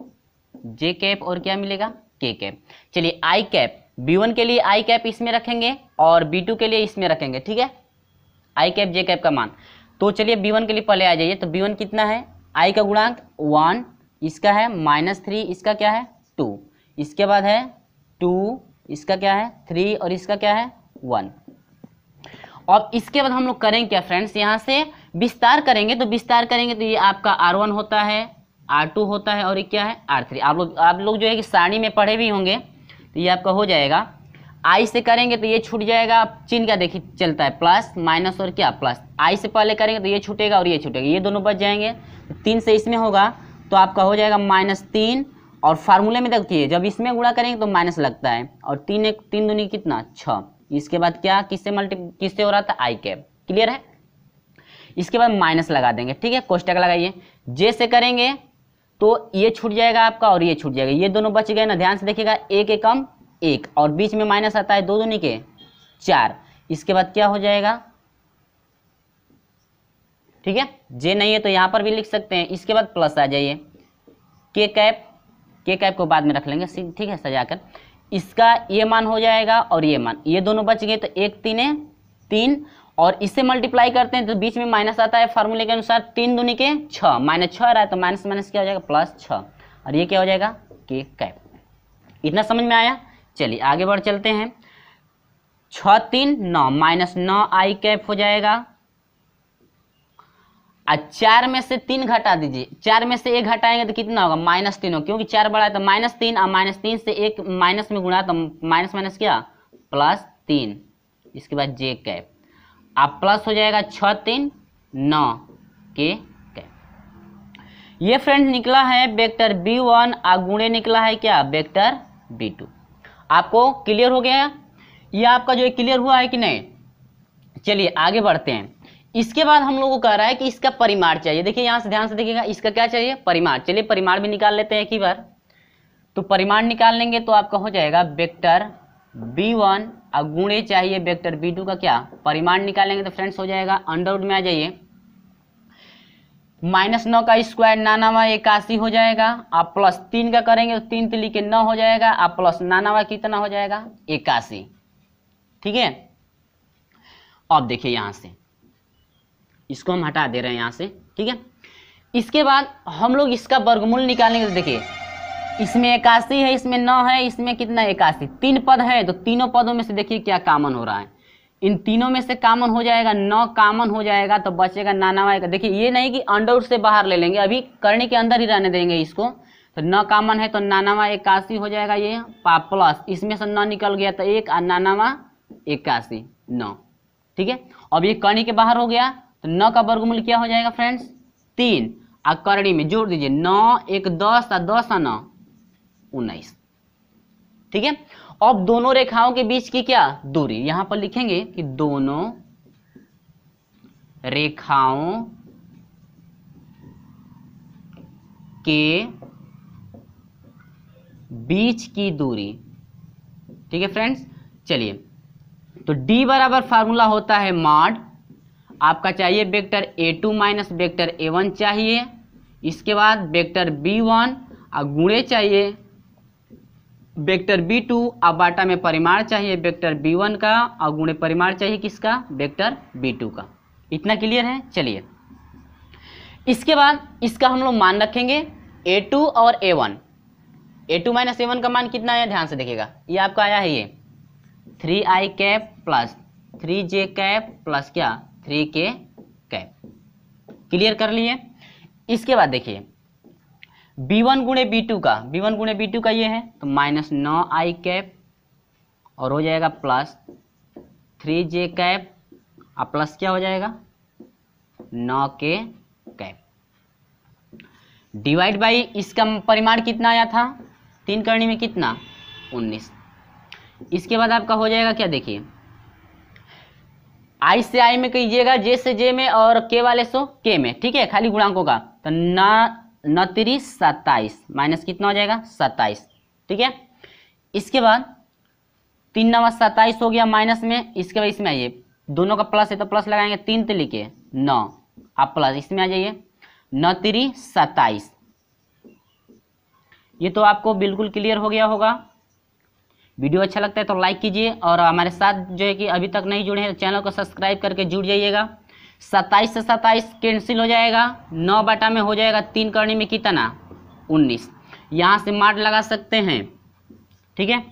जे कैप और क्या मिलेगा के कैप चलिए आई कैप बी वन के लिए आई कैप इसमें रखेंगे और बी टू के लिए इसमें रखेंगे ठीक है आई कैप जे कैप का मान तो चलिए बी वन के लिए पहले आ जाइए तो बी वन कितना है आई का गुणांक वन इसका है माइनस थ्री इसका क्या है टू इसके बाद है टू इसका क्या है थ्री और इसका क्या है वन और इसके बाद हम लोग करेंगे क्या फ्रेंड्स यहाँ से विस्तार करेंगे तो विस्तार करेंगे तो ये आपका आर वन होता है आर टू होता है और ये क्या है आर थ्री आप लोग आप लोग जो है कि सारणी में पढ़े भी होंगे तो ये आपका हो जाएगा आई से करेंगे तो ये छूट जाएगा आप चिन्ह का देखिए चलता है प्लस माइनस और क्या प्लस आई से पहले करेंगे तो ये छूटेगा और ये छूटेगा ये दोनों बच जाएंगे तो तीन से इसमें होगा तो आपका हो जाएगा माइनस तीन और फार्मूले में देखिए जब इसमें गुणा करेंगे तो माइनस लगता है और तीन एक तीन दुनिया कितना छः इसके बाद क्या किससे मल्टी किससे हो रहा था आई कैप क्लियर है इसके बाद माइनस लगा देंगे ठीक है कोष्टक लगाइए जे से करेंगे तो ये छूट जाएगा आपका और ये छूट जाएगा ये दोनों बच गए ना ध्यान से देखिएगा एक एकम एक और बीच में माइनस आता है दो दो के चार इसके बाद क्या हो जाएगा ठीक है जे नहीं है तो यहां पर भी लिख सकते हैं इसके बाद प्लस आ जाइए के कैप के कैप को बाद में रख लेंगे ठीक है सजाकर इसका ये मान हो जाएगा और ये मान ये दोनों बच गए तो एक तीन है तीन और इससे मल्टीप्लाई करते हैं तो बीच में माइनस आता है फॉर्मूले के अनुसार तीन दूनी के छ माइनस छ रहा है तो माइनस माइनस क्या हो जाएगा प्लस छ और ये क्या हो जाएगा के कैप इतना समझ में आया चलिए आगे बढ़ चलते हैं छ तीन नौ माइनस नौ आई कैप हो जाएगा और चार में से तीन घटा दीजिए चार में से एक घटाएंगे तो कितना होगा माइनस तीन होगा क्योंकि चार बड़ा है तो माइनस तीन और माइनस तीन से एक माइनस में गुणा तो माइनस माइनस क्या प्लस तीन इसके बाद जे कैप आप प्लस हो जाएगा छ तीन नौ के ये फ्रेंड निकला है वेक्टर बी वन और गुणे निकला है क्या वेक्टर बी टू आपको क्लियर हो गया ये आपका जो है क्लियर हुआ है कि नहीं चलिए आगे बढ़ते हैं इसके बाद हम लोग को कह रहा है कि इसका परिमाण चाहिए देखिए यहाँ से ध्यान से देखिएगा इसका क्या चाहिए परिमाण चलिए परिमाण भी निकाल लेते हैं एक ही बार तो परिमाण निकाल लेंगे तो आपका हो जाएगा वेक्टर बी वन और गुणे चाहिए वेक्टर बी टू का क्या परिमाण निकालेंगे तो फ्रेंड्स हो जाएगा अंडरवुड में आ जाइए माइनस नौ का स्क्वायर नानावा इक्यासी हो जाएगा आप प्लस तीन का करेंगे तो तीन तिली के नौ हो जाएगा आप प्लस नानावा कितना हो जाएगा इक्यासी ठीक है अब देखिए यहां से इसको हम हटा दे रहे हैं यहां से ठीक है इसके बाद हम लोग इसका वर्गमूल निकालेंगे तो देखिए इसमें इक्यासी है इसमें नौ है इसमें कितना इक्यासी तीन पद है तो तीनों पदों में से देखिए क्या कामन हो रहा है इन तीनों में से कामन हो जाएगा नौ कामन हो जाएगा तो बचेगा नानावाई का देखिए ये नहीं कि अंडर से बाहर ले लेंगे अभी करने के अंदर ही रहने देंगे इसको तो नौ कामन है तो नानावा इक्यासी हो जाएगा ये पा प्लस इसमें से नौ निकल गया तो एक और नानावा इक्यासी नौ ठीक है अब ये कर्णी के बाहर हो गया तो नौ का वर्गमूल क्या हो जाएगा फ्रेंड्स तीन और करणी में जोड़ दीजिए नौ एक दस और दस और नौ उन्नीस ठीक है अब दोनों रेखाओं के बीच की क्या दूरी यहां पर लिखेंगे कि दोनों रेखाओं के बीच की दूरी ठीक है फ्रेंड्स चलिए तो d बराबर फार्मूला होता है माड आपका चाहिए vector a2 two minus vector A चाहिए इसके बाद वेक्टर b1 और गुणे चाहिए वेक्टर बी टू अब बाटा में परिमाण चाहिए वेक्टर बी वन का और गुणे परिमाण चाहिए किसका वेक्टर बी टू का इतना क्लियर है चलिए इसके बाद इसका हम लोग मान रखेंगे ए टू और A one A two minus A one का मान कितना आया ध्यान से देखिएगा ये आपका आया है ये three I cap plus three J cap plus क्या थ्री के कैप क्लियर कर लिए इसके बाद देखिए बी वन गुणे बी टू का बी वन गुणे बी टू का ये है तो माइनस नौ आई कैप और हो जाएगा प्लस थ्री जे कैप और प्लस क्या हो जाएगा नौ के कैप डिवाइड बाई इसका परिमाण कितना आया था तीन करणी में कितना उन्नीस इसके बाद आपका हो जाएगा क्या देखिए आई से आई में कीजिएगा जे से जे में और के वाले सो के में ठीक है खाली गुणांकों का तो ना नौ सत्ताईस माइनस कितना हो जाएगा सत्ताईस ठीक है इसके बाद तीन नवा सत्ताईस हो गया माइनस में इसके बाद इसमें आइए दोनों का प्लस है तो प्लस लगाएंगे तीन तो के नौ आप प्लस इसमें आ जाइए नौ सत्ताईस ये तो आपको बिल्कुल क्लियर हो गया होगा वीडियो अच्छा लगता है तो लाइक कीजिए और हमारे साथ जो है कि अभी तक नहीं जुड़े हैं चैनल को सब्सक्राइब करके जुड़ जाइएगा सत्ताईस से सत्ताईस कैंसिल हो जाएगा नौ बटा में हो जाएगा तीन करने में कितना उन्नीस यहाँ से मार्ट लगा सकते हैं ठीक है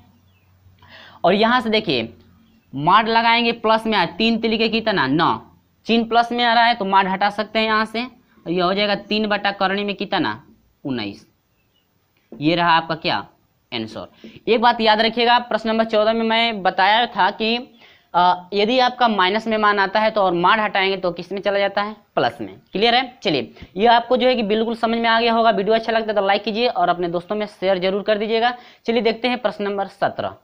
और यहाँ से देखिए मार्ट लगाएंगे प्लस में आ तीन तिलिके कितना नौ चीन प्लस में आ रहा है तो मार्ट हटा सकते हैं यहाँ से और यह हो जाएगा तीन बटा करने में कितना उन्नीस ये रहा आपका क्या आंसर एक बात याद रखिएगा प्रश्न नंबर चौदह में मैं बताया था कि यदि आपका माइनस में मान आता है तो और मान हटाएंगे तो किस में चला जाता है प्लस में क्लियर है चलिए ये आपको जो है कि बिल्कुल समझ में आ गया होगा वीडियो अच्छा लगता है तो लाइक कीजिए और अपने दोस्तों में शेयर जरूर कर दीजिएगा चलिए देखते हैं प्रश्न नंबर सत्रह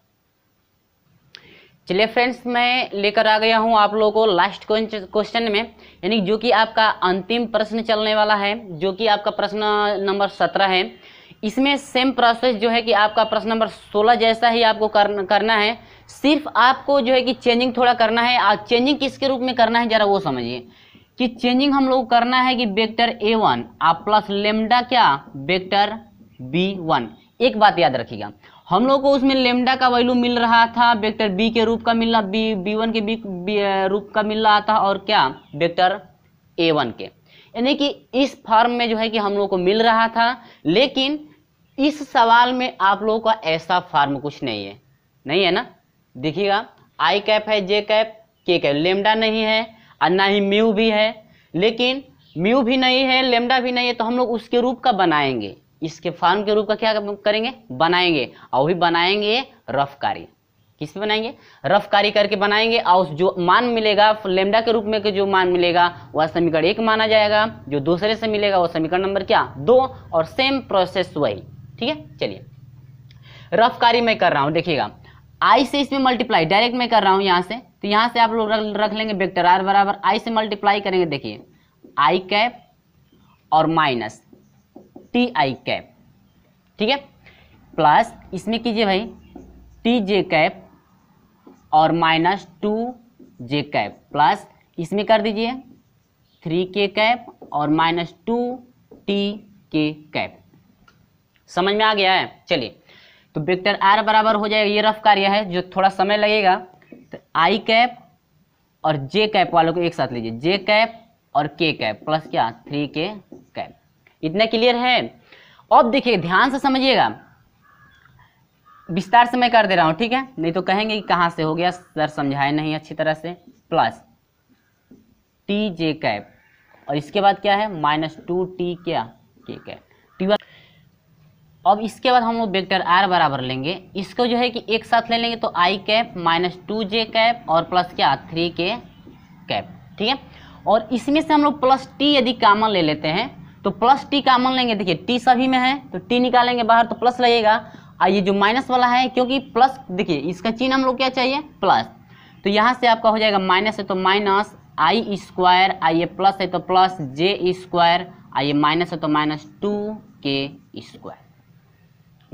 चलिए फ्रेंड्स मैं लेकर आ गया हूँ आप लोगों को लास्ट क्वेश्चन में यानी जो कि आपका अंतिम प्रश्न चलने वाला है जो कि आपका प्रश्न नंबर सत्रह है इसमें सेम प्रोसेस जो है कि आपका प्रश्न नंबर सोलह जैसा ही आपको करना है सिर्फ आपको जो है कि चेंजिंग थोड़ा करना है और चेंजिंग किसके रूप में करना है जरा वो समझिए कि चेंजिंग हम लोग करना है कि वेक्टर ए वन आप प्लस लेमडा क्या वेक्टर बी वन एक बात याद रखिएगा हम लोग को उसमें लेमडा का वैल्यू मिल रहा था वेक्टर बी के रूप का मिल रहा बी बी वन के बी, रूप का मिल रहा था और क्या वेक्टर ए वन के यानी कि इस फॉर्म में जो है कि हम लोग को मिल रहा था लेकिन इस सवाल में आप लोगों का ऐसा फार्म कुछ नहीं है नहीं है ना देखिएगा आई कैप है J cap K cap lambda नहीं है और ना ही म्यू भी है लेकिन म्यू भी नहीं है लेमडा भी नहीं है तो हम लोग उसके रूप का बनाएंगे इसके फॉर्म के रूप का क्या करेंगे बनाएंगे और भी बनाएंगे रफकारी किस पे बनाएंगे रफकारी करके बनाएंगे और जो मान मिलेगा लेमडा के रूप में के जो मान मिलेगा वह समीकरण एक माना जाएगा जो दूसरे से मिलेगा वह समीकरण नंबर क्या दो और सेम प्रोसेस वही ठीक है चलिए रफकारी मैं कर रहा हूं देखिएगा आई से इसमें मल्टीप्लाई डायरेक्ट मैं कर रहा हूँ यहाँ से तो यहाँ से आप लोग रख, रख लेंगे वेक्टर आर बराबर आई से मल्टीप्लाई करेंगे देखिए आई कैप और माइनस टी आई कैप ठीक है प्लस इसमें कीजिए भाई टी जे कैप और minus two J cap plus इसमें कर दीजिए थ्री के कैप और minus two T K cap समझ में आ गया है चलिए तो वेक्टर आर बराबर हो जाएगा ये रफ कार्य है जो थोड़ा समय लगेगा तो आई कैप और जे कैप वालों को एक साथ लीजिए जे कैप और के कैप प्लस क्या थ्री के कैप इतना क्लियर है अब देखिए ध्यान से समझिएगा विस्तार से मैं कर दे रहा हूँ ठीक है नहीं तो कहेंगे कि कहाँ से हो गया सर समझाए नहीं अच्छी तरह से प्लस टी जे कैप और इसके बाद क्या है माइनस टू टी क्या के कैप टी अब इसके बाद हम लोग वेक्टर आर बराबर लेंगे इसको जो है कि एक साथ ले लेंगे तो I cap minus two J cap और प्लस क्या थ्री के कैप ठीक है और इसमें से हम लोग प्लस टी यदि कामन ले लेते हैं तो प्लस टी कामन लेंगे देखिए टी सभी में है तो टी निकालेंगे बाहर तो प्लस लगेगा और ये जो माइनस वाला है क्योंकि प्लस देखिए इसका चिन्ह हम लोग क्या चाहिए प्लस तो यहाँ से आपका हो जाएगा माइनस है तो minus I square I A plus है तो plus J square I A minus है तो माइनस टू के स्क्वायर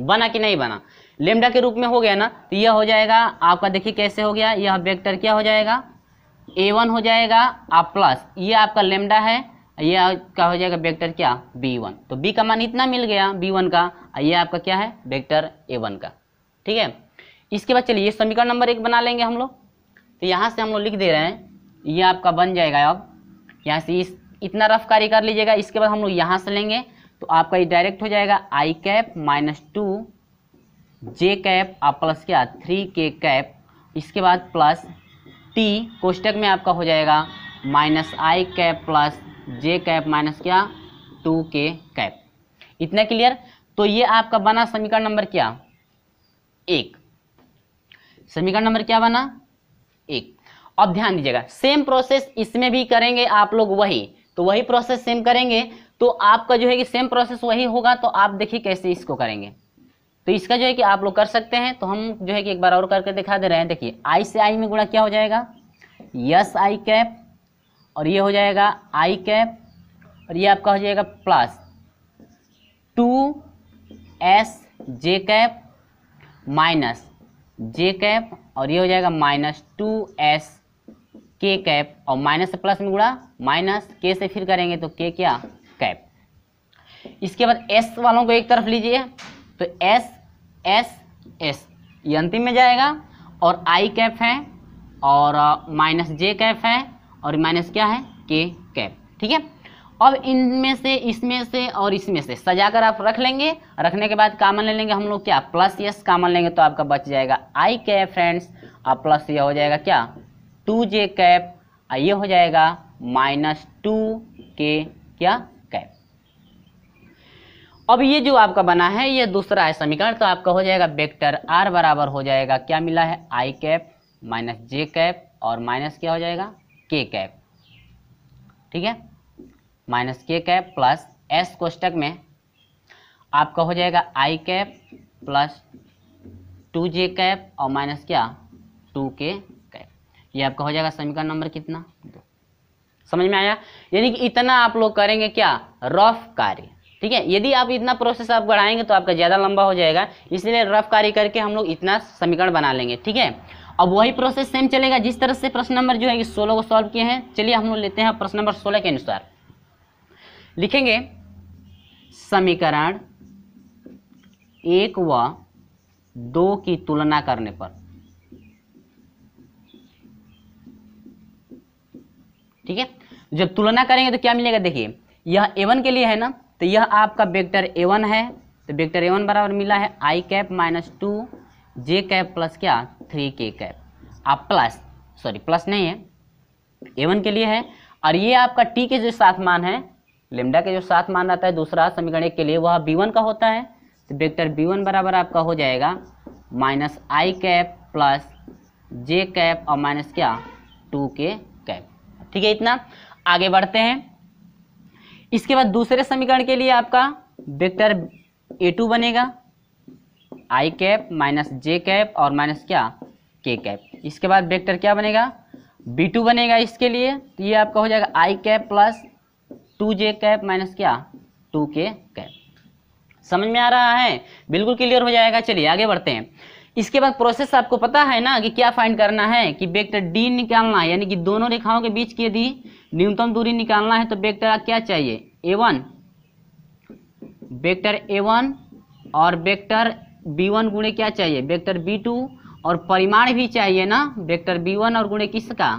बना कि नहीं बना लेमडा के रूप में हो गया ना तो यह हो जाएगा आपका देखिए कैसे हो गया यह वेक्टर क्या हो जाएगा ए वन हो जाएगा आप प्लस ये आपका लेमडा है यह आपका हो जाएगा वेक्टर क्या बी वन तो बी का मान इतना मिल गया बी वन का ये आपका क्या है वेक्टर ए वन का ठीक है इसके बाद चलिए समीकरण नंबर एक बना लेंगे हम लोग तो यहाँ से हम लोग लिख दे रहे हैं ये आपका बन जाएगा अब यहाँ से इस इतना रफ कार्य कर लीजिएगा इसके बाद हम लोग यहाँ से लेंगे तो आपका ये डायरेक्ट हो जाएगा I cap minus two J cap आप प्लस क्या थ्री के कैप इसके बाद प्लस टी कोष्टक में आपका हो जाएगा minus I cap plus J cap minus क्या टू के कैप इतना क्लियर तो ये आपका बना समीकरण नंबर क्या एक समीकरण नंबर क्या बना एक अब ध्यान दीजिएगा सेम प्रोसेस इसमें भी करेंगे आप लोग वही तो वही प्रोसेस सेम करेंगे तो आपका जो है कि सेम प्रोसेस वही होगा तो आप देखिए कैसे इसको करेंगे तो इसका जो है कि आप लोग कर सकते हैं तो हम जो है कि एक बार और करके दिखा दे रहे हैं देखिए आई से आई में गुणा क्या हो जाएगा यस आई कैप और ये हो जाएगा आई कैप और ये आपका हो जाएगा plus two S J cap minus J cap और ये हो जाएगा minus two S K cap और माइनस से प्लस में गुड़ा माइनस के से फिर करेंगे तो के क्या इसके बाद एस वालों को एक तरफ लीजिए तो एस एस एस ये अंतिम में जाएगा और आई कैप है और माइनस जे कैप है और माइनस क्या है के कैप ठीक है अब इनमें से इसमें से और इसमें से सजाकर आप रख लेंगे रखने के बाद कामन ले लेंगे हम लोग क्या प्लस यस कामन लेंगे तो आपका बच जाएगा आई कैप फ्रेंड्स और प्लस ये हो जाएगा क्या टू जे कैप ये हो जाएगा माइनस टू के क्या अब ये जो आपका बना है ये दूसरा है समीकरण तो आपका हो जाएगा वेक्टर आर बराबर हो जाएगा क्या मिला है I cap minus J cap और माइनस क्या हो जाएगा के कैप ठीक है माइनस के कैप प्लस एस कोष्टक में आपका हो जाएगा I cap plus two J cap और माइनस क्या टू के कैप ये आपका हो जाएगा समीकरण नंबर कितना दो समझ में आया यानी कि इतना आप लोग करेंगे क्या रफ कार्य ठीक है यदि आप इतना प्रोसेस आप बढ़ाएंगे तो आपका ज़्यादा लंबा हो जाएगा इसलिए रफ कार्य करके हम लोग इतना समीकरण बना लेंगे ठीक है अब वही प्रोसेस सेम चलेगा जिस तरह से प्रश्न नंबर जो है कि सोलह को सॉल्व किए हैं चलिए हम लोग लेते हैं प्रश्न नंबर सोलह के अनुसार लिखेंगे समीकरण एक व दो की तुलना करने पर ठीक है जब तुलना करेंगे तो क्या मिलेगा देखिए यह एवन के लिए है ना तो यह आपका वेक्टर ए वन है तो वेक्टर ए वन बराबर मिला है I cap minus two J cap plus क्या थ्री के कैप आप प्लस सॉरी प्लस नहीं है ए वन के लिए है और ये आपका टी के जो सात मान है लेमडा के जो सात मान आता है दूसरा समीकरण के लिए वह बी वन का होता है तो वेक्टर बी वन बराबर आपका हो जाएगा minus I cap plus J cap और माइनस क्या टू के कैप ठीक है इतना आगे बढ़ते हैं इसके बाद दूसरे समीकरण के लिए आपका वेक्टर ए टू बनेगा I cap minus J cap और माइनस क्या के कैप इसके बाद वेक्टर क्या बनेगा बी टू बनेगा इसके लिए तो ये आपका हो जाएगा I cap plus two J cap minus क्या टू के कैप समझ में आ रहा है बिल्कुल क्लियर हो जाएगा चलिए आगे बढ़ते हैं इसके बाद प्रोसेस आपको पता है ना कि क्या फाइंड करना है कि वेक्टर डी निकालना है यानी कि दोनों रेखाओं के बीच की यदि न्यूनतम दूरी निकालना है तो वेक्टर क्या चाहिए A one vector A one और वेक्टर बी वन गुणे क्या चाहिए वेक्टर बी टू और परिमाण भी चाहिए ना वेक्टर बी वन और गुणे किसका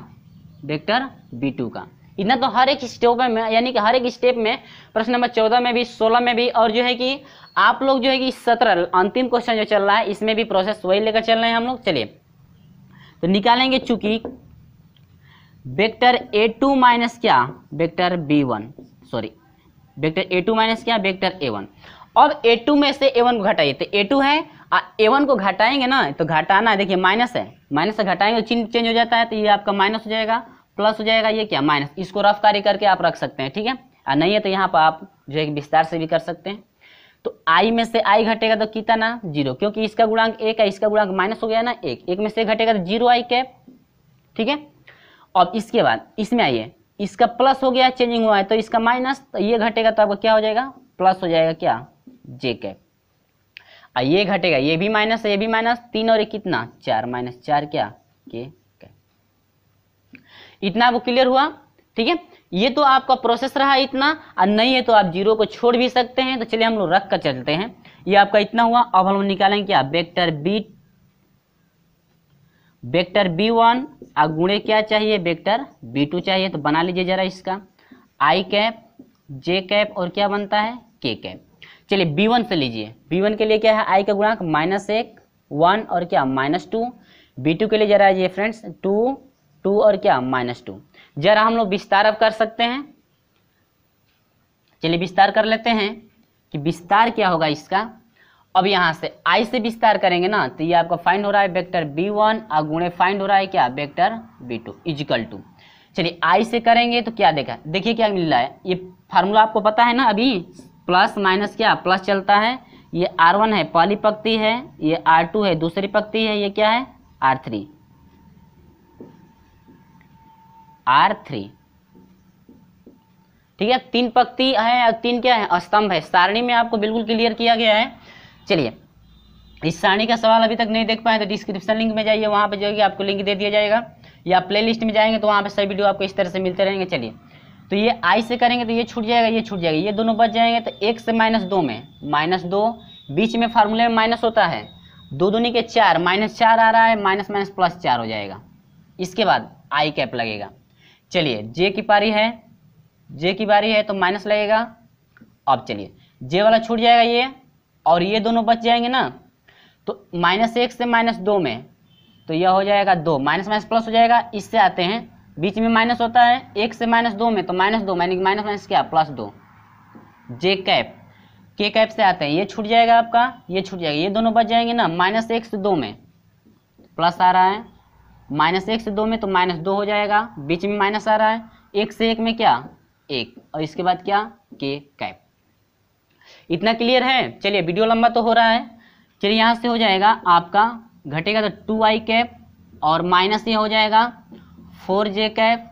वेक्टर बी टू का इतना तो हर एक स्टेप में यानी कि हर एक स्टेप में प्रश्न नंबर चौदह में भी सोलह में भी और जो है कि आप लोग जो है कि सत्रह अंतिम क्वेश्चन जो चल रहा है इसमें भी प्रोसेस वही लेकर चल रहे हैं हम लोग चलिए तो निकालेंगे चूंकि वेक्टर ए टू माइनस क्या vector B one sorry vector A two minus क्या वेक्टर ए वन अब ए टू में से ए वन को घटाइए तो ए टू है ए वन को घटाएंगे ना तो घटाना है देखिए माइनस है माइनस से घटाएंगे चिन्ह चेंज हो जाता है तो ये आपका माइनस हो जाएगा प्लस हो जाएगा ये क्या माइनस इसको रफ कार्य करके आप रख सकते हैं ठीक है और नहीं है तो यहाँ पर आप जो है विस्तार से भी कर सकते हैं तो आई में से आई घटेगा तो कितना जीरो क्योंकि इसका गुणांक एक है इसका गुणांक माइनस हो गया ना एक एक में से घटेगा तो जीरो आई कैप ठीक है अब इसके बाद इसमें आइए इसका प्लस हो गया चेंजिंग हुआ है तो इसका माइनस तो ये घटेगा तो आपका क्या हो जाएगा प्लस हो जाएगा क्या जे कैप और ये घटेगा ये भी माइनस है ये भी माइनस तीन और ये कितना चार माइनस चार क्या के इतना वो क्लियर हुआ ठीक है ये तो आपका प्रोसेस रहा इतना और नहीं है तो आप जीरो को छोड़ भी सकते हैं तो चलिए हम लोग रख कर चलते हैं ये आपका इतना हुआ अब हम लोग निकालेंगे क्या vector B vector B one और गुणे क्या चाहिए वेक्टर बी टू चाहिए तो बना लीजिए जरा इसका आई कैप जे कैप और क्या बनता है के कैप चलिए बी वन से लीजिए बी वन के लिए क्या है आई का गुणांक माइनस एक वन और क्या माइनस टू बी टू के लिए जरा ये फ्रेंड्स टू टू और क्या माइनस टू जरा हम लोग विस्तार अब कर सकते हैं चलिए विस्तार कर लेते हैं कि विस्तार क्या होगा इसका अब यहाँ से आई से विस्तार करेंगे ना तो ये आपका फाइंड हो रहा है वेक्टर B1 वन और गुणे फाइंड हो रहा है क्या vector B two equal to चलिए आई से करेंगे तो क्या देखा देखिए क्या मिल रहा है ये फार्मूला आपको पता है ना अभी प्लस माइनस क्या प्लस चलता है ये आर वन है पहली पक्ति है ये आर टू है दूसरी पक्ति है ये क्या है आर थ्री आर थ्री ठीक है तीन पक्ति है और तीन क्या है स्तंभ है सारणी में आपको बिल्कुल क्लियर किया गया है चलिए इस सारणी का सवाल अभी तक नहीं देख पाए तो डिस्क्रिप्शन लिंक में जाइए वहाँ पर जो है आपको लिंक दे दिया जाएगा या प्ले में जाएंगे तो वहाँ पर सभी वीडियो आपको इस तरह से मिलते रहेंगे चलिए तो ये आई से करेंगे तो ये छूट जाएगा ये छूट जाएगा ये दोनों बच जाएंगे तो एक से माइनस दो में माइनस दो बीच में फार्मूले में माइनस होता है दो दूनी के चार माइनस चार आ रहा है माइनस माइनस प्लस चार हो जाएगा इसके बाद आई कैप लगेगा चलिए जे की पारी है जे की पारी है तो माइनस लगेगा अब चलिए जे वाला छूट जाएगा ये और ये दोनों बच जाएंगे ना तो माइनस एक से माइनस दो में तो यह हो जाएगा दो माइनस माइनस प्लस हो जाएगा इससे आते हैं बीच में माइनस होता है एक से माइनस दो में तो माइनस दो माइनस माइनस माइनस क्या प्लस दो जे कैप के कैप से आते हैं ये छूट जाएगा आपका ये छूट जाएगा ये दोनों बच जाएंगे ना माइनस एक से दो में प्लस आ रहा है माइनस एक से दो में तो माइनस दो हो जाएगा बीच में माइनस आ रहा है एक से एक में क्या एक और इसके बाद क्या के कैप इतना क्लियर है चलिए वीडियो लंबा तो हो रहा है चलिए यहाँ से हो जाएगा आपका घटेगा तो टू आई कैप और माइनस ये हो जाएगा फोर जे कैप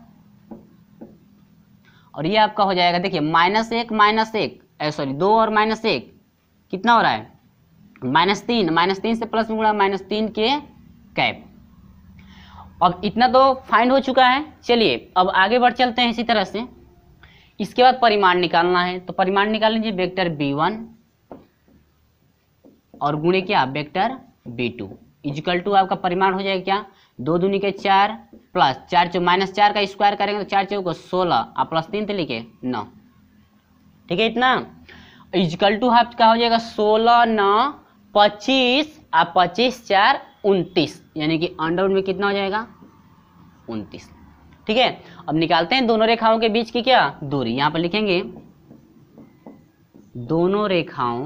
और ये आपका हो जाएगा देखिए माइनस एक माइनस एक सॉरी दो और माइनस एक कितना हो रहा है माइनस तीन माइनस तीन से प्लस में गुणा माइनस तीन के कैप अब इतना तो फाइंड हो चुका है चलिए अब आगे बढ़ चलते हैं इसी तरह से इसके बाद परिमाण निकालना है तो परिमाण निकाल लीजिए वेक्टर बी वन और गुणे क्या vector B two equal to आपका परिमाण हो जाएगा क्या दो दूनी के चार प्लस चार चौ माइनस चार का स्क्वायर करेंगे तो चार चौक सोलह और प्लस तीन तो लिखे नौ ठीक है इतना इजिकल टू हाफ का हो जाएगा सोलह नौ पच्चीस आप पच्चीस चार उनतीस यानी कि अंडर में कितना हो जाएगा उनतीस ठीक है अब निकालते हैं दोनों रेखाओं के बीच की क्या दूरी यहां पर लिखेंगे दोनों रेखाओं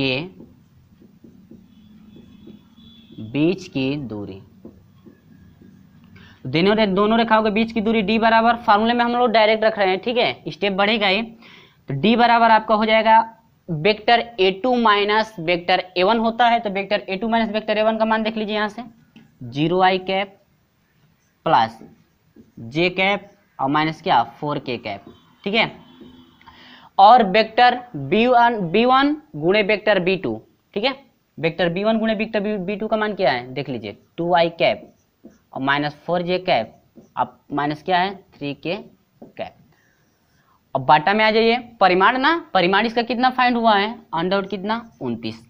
के बीच की दूरी तो दोनों रे, दोनों रेखाओं के बीच की दूरी d बराबर फार्मूले में हम लोग डायरेक्ट रख रहे हैं ठीक है स्टेप बढ़ेगा ये तो d बराबर आपका हो जाएगा vector a2 two minus vector a1 होता है तो vector a2 two minus vector a1 का मान देख लीजिए यहां से zero I cap plus J cap और माइनस क्या फोर के कैप ठीक है और vector B one B one गुणे वेक्टर बी टू ठीक है वेक्टर बी वन गुणे वेक्टर बी टू का मान क्या है देख लीजिए टू आई कैप और माइनस फोर जे कैप अब माइनस क्या है थ्री के कैप अब बाटा में आ जाइए परिमाण ना परिमाण इसका कितना फाइंड हुआ है अंडर कितना उनतीस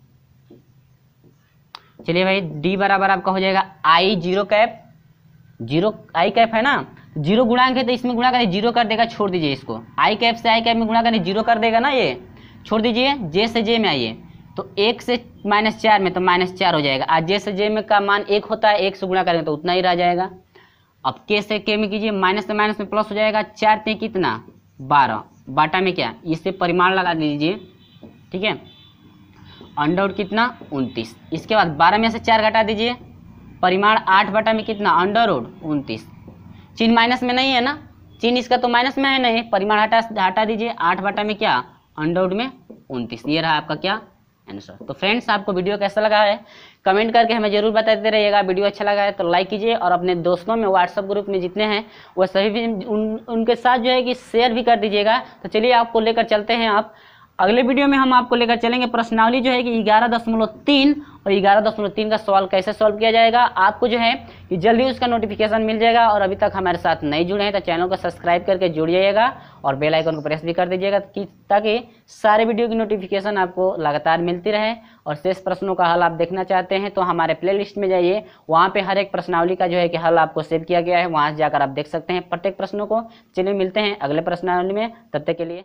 चलिए भाई डी बराबर आपका हो जाएगा I zero cap zero I cap है ना जीरो गुणांक है तो इसमें गुणा करें जीरो कर देगा छोड़ दीजिए इसको आई कैप से आई कैप में गुणा करें जीरो कर देगा ना ये छोड़ दीजिए जे से जे में आइए तो एक से माइनस चार में तो माइनस चार हो जाएगा आज जे से जे में का मान एक होता है एक से गुणा करेंगे तो उतना ही रह जाएगा अब के से के में कीजिए माइनस से माइनस में प्लस हो जाएगा चार ते कितना बारह बाटा में क्या इससे परिमाण लगा दीजिए ठीक है अंडर रूट कितना उनतीस इसके बाद बारह में से चार घटा दीजिए परिमाण आठ बटा में कितना अंडर रूट उनतीस चिन्ह माइनस में नहीं है ना चिन्ह इसका तो माइनस में है नहीं परिमाण हटा हटा दीजिए आठ बटा में क्या अंडर रूट में उनतीस ये रहा आपका क्या आंसर तो फ्रेंड्स आपको वीडियो कैसा लगा है कमेंट करके हमें जरूर बताते रहिएगा वीडियो अच्छा लगा है तो लाइक कीजिए और अपने दोस्तों में व्हाट्सअप ग्रुप में जितने हैं वह सभी भी उन, उनके साथ जो है कि शेयर भी कर दीजिएगा तो चलिए आपको लेकर चलते हैं आप अगले वीडियो में हम आपको लेकर चलेंगे प्रश्नावली जो है कि ग्यारह दशमलव तीन और ग्यारह दशमलव तीन का सवाल कैसे सॉल्व किया जाएगा आपको जो है कि जल्दी उसका नोटिफिकेशन मिल जाएगा और अभी तक हमारे साथ नहीं जुड़े हैं तो चैनल को सब्सक्राइब करके जुड़ जाइएगा और बेल आइकन को प्रेस भी कर दीजिएगा ताकि सारे वीडियो की नोटिफिकेशन आपको लगातार मिलती रहे और शेष प्रश्नों का हल आप देखना चाहते हैं तो हमारे प्ले में जाइए वहाँ पर हर एक प्रश्नावली का जो है कि हल आपको सेव किया गया है वहाँ से जाकर आप देख सकते हैं प्रत्येक प्रश्नों को चलिए मिलते हैं अगले प्रश्नावली में तब तक के लिए